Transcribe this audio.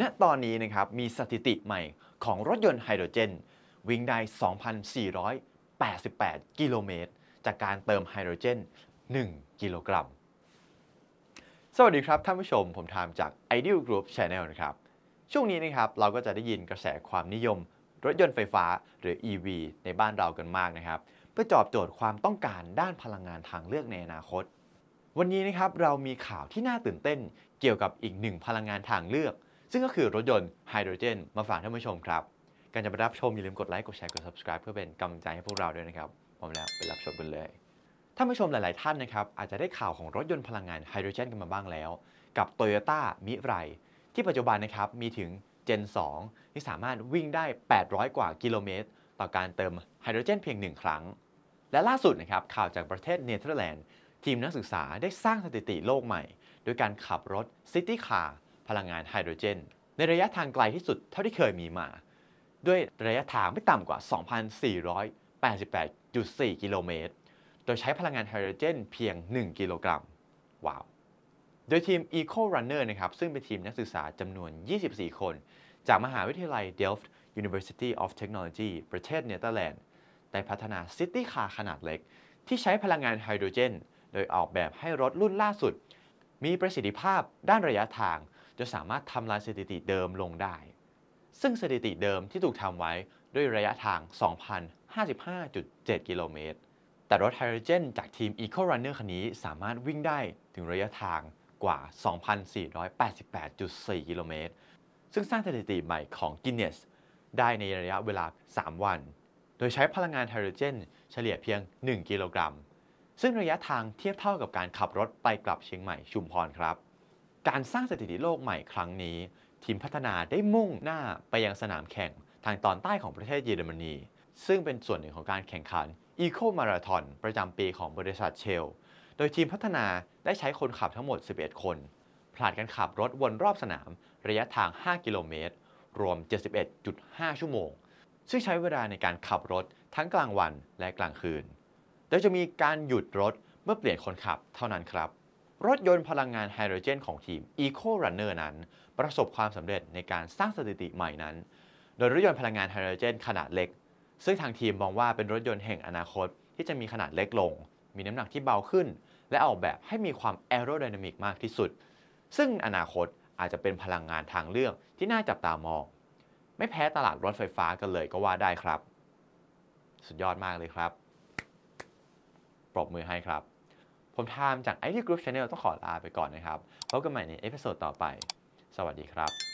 ณตอนนี้นะครับมีสถิติใหม่ของรถยนต์ไฮโดรเจน วิ่งได้ 2,488 กิโลเมตร จากการเติมไฮโดรเจน 1 กิโลกรัม สวัสดีครับท่านผู้ชม ผมทามจาก Ideal Group Channel นะครับช่วงนี้นะครับเราก็จะได้ยินกระแสความนิยม รถยนต์ไฟฟ้าหรือ EV ในบ้านเรากันมากนะครับเพื่อจอบโจทย์ความต้องการด้านพลังงานทางเลือกในอนาคต วันนี้นะครับเรามีข่าวที่น่าตื่นเต้น เกี่ยวกับอีกหนึ่งพลังงานทางเลือกซึ่งก็คือรถยนต์ไฮโดรเจนมาฝากท่านผู้ชมครับการจะไปรับชม อย่าลืมกดไลค์ กดแชร์ กด subscribe เพื่อเป็นกำลังใจให้พวกเราด้วยนะครับ พร้อมแล้วไปรับชมกันเลย ท่านผู้ชมหลาย ๆ ท่านนะครับ อาจจะได้ข่าวของรถยนต์พลังงานไฮโดรเจนกันมาบ้างแล้ว กับ Toyota มิไรที่ปัจจุบันนะครับมีถึง Gen 2ที่สามารถวิ่งได้ 800 กว่ากิโลเมตร ต่อการเติมไฮโดรเจนเพียง 1 ครั้ง และล่าสุดนะครับข่าวจากประเทศเนเธอร์แลนด์ทีมนักศึกษาได้สร้างสถิติโลกใหม่ โดยการขับรถซิตี้คาร์พลังงานไฮโดรเจนในระยะทางไกลที่สุดเท่าที่เคยมีมา ด้วยระยะทางไม่ต่ำกว่า 2,488.4 กิโลเมตร โดยใช้พลังงานไฮโดรเจนเพียง 1 กิโลกรัม ว้าว โดยทีม Eco Runner นะครับ ซึ่งเป็นทีมนักศึกษาจำนวน 24 คน จากมหาวิทยาลัย Delft University of Technology ประเทศเนเธอร์แลนด์ได้พัฒนาซิตี้คาร์ขนาดเล็ก ที่ใช้พลังงานไฮโดรเจนโดยออกแบบให้รถรุ่นล่าสุด มีประสิทธิภาพด้านระยะทางจะสามารถทำลายสถิติเดิมลงได้ ซึ่งสถิติเดิมที่ถูกทำไว้ด้วยระยะทาง2,055.7 กิโลเมตร แต่รถไฮโดรเจนจากทีม Eco Runner คันนี้สามารถวิ่งได้ถึงระยะทางกว่า 2,488.4 กิโลเมตร ซึ่งสร้างสถิติใหม่ของ Guinness ได้ในระยะเวลา 3 วัน โดยใช้พลังงานไฮโดรเจนเฉลี่ยเพียง 1 กิโลกรัม ซึ่งระยะทางเทียบเท่ากับการขับรถไปกลับเชียงใหม่ชุมพรครับการสร้างสถิติโลกใหม่ครั้งนี้ ทีมพัฒนาได้มุ่งหน้าไปยังสนามแข่ง ทางตอนใต้ของประเทศเยอรมนี ซึ่งเป็นส่วนหนึ่งของการแข่งขันอีโคมา a าทอนประจำปีของบริษัทเชล โดยทีมพัฒนาได้ใช้คนขับทั้งหมด 11 คนผลัดกันขับรถวนรอบสนามระยะทาง 5 กิโลเมตร รวม 71.5 ชั่วโมง ซึ่งใช้เวลาในการขับรถทั้งกลางวันและกลางคืนโดยจะมีการหยุดรถเมื่อเปลี่ยนคนขับเท่านั้นครับรถยนต์พลังงานไฮโดรเจนของทีม Eco Runner นั้น ประสบความสำเร็จในการสร้างสถิติใหม่นั้น โดยรถยนต์พลังงานไฮโดรเจน ขนาดเล็ก ซึ่งทางทีมมองว่าเป็นรถยนต์แห่งอนาคตที่จะมีขนาดเล็กลง มีน้ำหนักที่เบาขึ้น และออกแบบให้มีความแอโรไดนามิกมากที่สุด ซึ่งอนาคตอาจจะเป็นพลังงานทางเลือกที่น่าจับตามอง ไม่แพ้ตลาดรถไฟฟ้ากันเลยก็ว่าได้ครับ สุดยอดมากเลยครับปรบมือให้ครับผมทามจาก IT Group Channel ต้องขอลาไปก่อนนะครับพบกันใหม่ในเอพิโซดต่อไป สวัสดีครับ